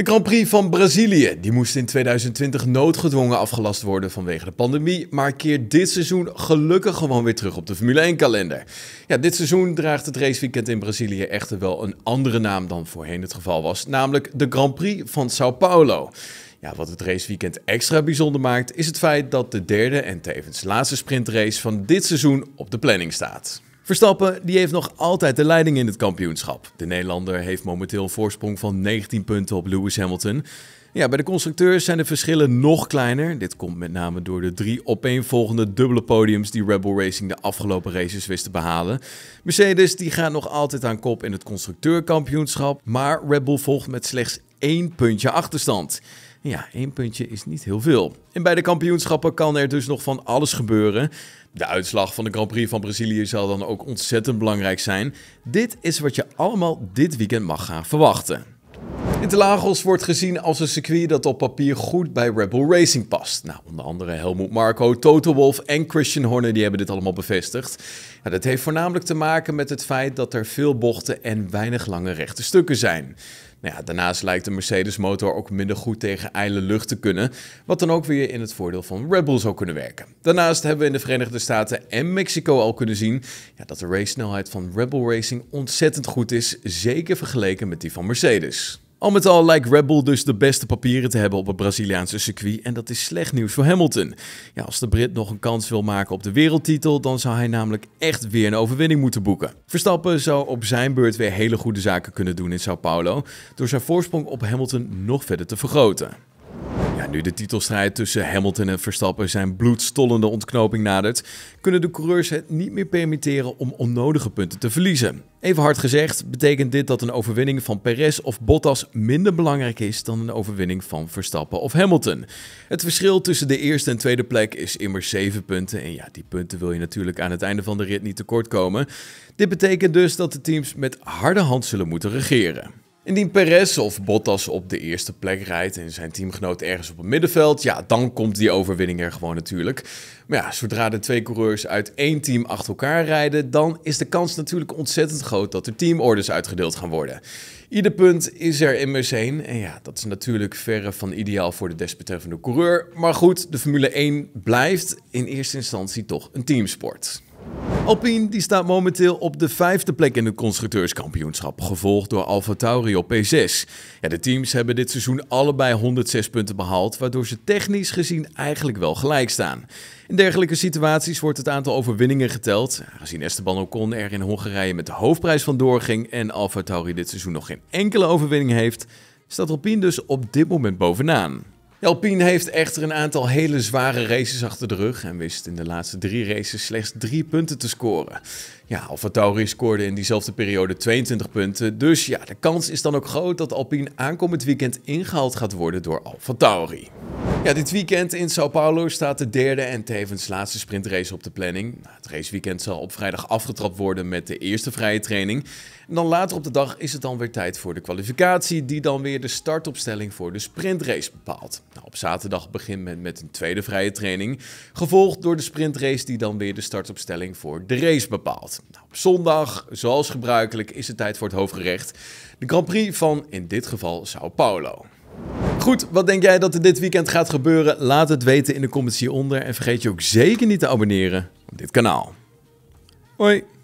De Grand Prix van Brazilië die moest in 2020 noodgedwongen afgelast worden vanwege de pandemie, maar keert dit seizoen gelukkig gewoon weer terug op de Formule 1-kalender. Ja, dit seizoen draagt het raceweekend in Brazilië echter wel een andere naam dan voorheen het geval was, namelijk de Grand Prix van Sao Paulo. Ja, wat het raceweekend extra bijzonder maakt, is het feit dat de derde en tevens laatste sprintrace van dit seizoen op de planning staat. Verstappen die heeft nog altijd de leiding in het kampioenschap. De Nederlander heeft momenteel een voorsprong van 19 punten op Lewis Hamilton. Ja, bij de constructeurs zijn de verschillen nog kleiner. Dit komt met name door de drie opeenvolgende dubbele podiums die Red Bull Racing de afgelopen races wist te behalen. Mercedes die gaat nog altijd aan kop in het constructeurkampioenschap, maar Red Bull volgt met slechts één puntje achterstand. Ja, één puntje is niet heel veel. En bij de kampioenschappen kan er dus nog van alles gebeuren. De uitslag van de Grand Prix van Brazilië zal dan ook ontzettend belangrijk zijn. Dit is wat je allemaal dit weekend mag gaan verwachten. Interlagos wordt gezien als een circuit dat op papier goed bij Rebel Racing past. Nou, onder andere Helmut Marko, Toto Wolf en Christian Horner die hebben dit allemaal bevestigd. dat heeft voornamelijk te maken met het feit dat er veel bochten en weinig lange rechte stukken zijn. Nou ja, daarnaast lijkt de Mercedes-motor ook minder goed tegen ijle lucht te kunnen, wat dan ook weer in het voordeel van Rebel zou kunnen werken. Daarnaast hebben we in de Verenigde Staten en Mexico al kunnen zien ja, dat de race snelheid van Rebel Racing ontzettend goed is, zeker vergeleken met die van Mercedes. Al met al lijkt Red Bull dus de beste papieren te hebben op het Braziliaanse circuit en dat is slecht nieuws voor Hamilton. Ja, als de Brit nog een kans wil maken op de wereldtitel, dan zou hij namelijk echt weer een overwinning moeten boeken. Verstappen zou op zijn beurt weer hele goede zaken kunnen doen in Sao Paulo, door zijn voorsprong op Hamilton nog verder te vergroten nu de titelstrijd tussen Hamilton en Verstappen zijn bloedstollende ontknoping nadert, kunnen de coureurs het niet meer permitteren om onnodige punten te verliezen. Even hard gezegd, betekent dit dat een overwinning van Perez of Bottas minder belangrijk is dan een overwinning van Verstappen of Hamilton. Het verschil tussen de eerste en tweede plek is immers 7 punten en ja, die punten wil je natuurlijk aan het einde van de rit niet tekortkomen. Dit betekent dus dat de teams met harde hand zullen moeten regeren. Indien Perez of Bottas op de eerste plek rijdt en zijn teamgenoot ergens op het middenveld, ja, dan komt die overwinning er gewoon natuurlijk. Maar ja, zodra de twee coureurs uit één team achter elkaar rijden, dan is de kans natuurlijk ontzettend groot dat er teamorders uitgedeeld gaan worden. Ieder punt is er immers één en ja, dat is natuurlijk verre van ideaal voor de desbetreffende coureur. Maar goed, de Formule 1 blijft in eerste instantie toch een teamsport. Alpine die staat momenteel op de vijfde plek in het constructeurskampioenschap, gevolgd door Alfa Tauri op P6. Ja, de teams hebben dit seizoen allebei 106 punten behaald, waardoor ze technisch gezien eigenlijk wel gelijk staan. In dergelijke situaties wordt het aantal overwinningen geteld, aangezien Esteban Ocon er in Hongarije met de hoofdprijs vandoor ging en Alfa Tauri dit seizoen nog geen enkele overwinning heeft, staat Alpine dus op dit moment bovenaan. Alpine heeft echter een aantal hele zware races achter de rug en wist in de laatste drie races slechts drie punten te scoren. Ja, Tauri scoorde in diezelfde periode 22 punten, dus ja, de kans is dan ook groot dat Alpine aankomend weekend ingehaald gaat worden door Tauri. Ja, dit weekend in Sao Paulo staat de derde en tevens laatste sprintrace op de planning. Nou, het raceweekend zal op vrijdag afgetrapt worden met de eerste vrije training. En dan later op de dag is het dan weer tijd voor de kwalificatie, die dan weer de startopstelling voor de sprintrace bepaalt. Nou, op zaterdag begint men met een tweede vrije training, gevolgd door de sprintrace die dan weer de startopstelling voor de race bepaalt. Nou, op zondag, zoals gebruikelijk, is het tijd voor het hoofdgerecht. De Grand Prix van in dit geval Sao Paulo. Goed, wat denk jij dat er dit weekend gaat gebeuren? Laat het weten in de comments hieronder. En vergeet je ook zeker niet te abonneren op dit kanaal. Hoi!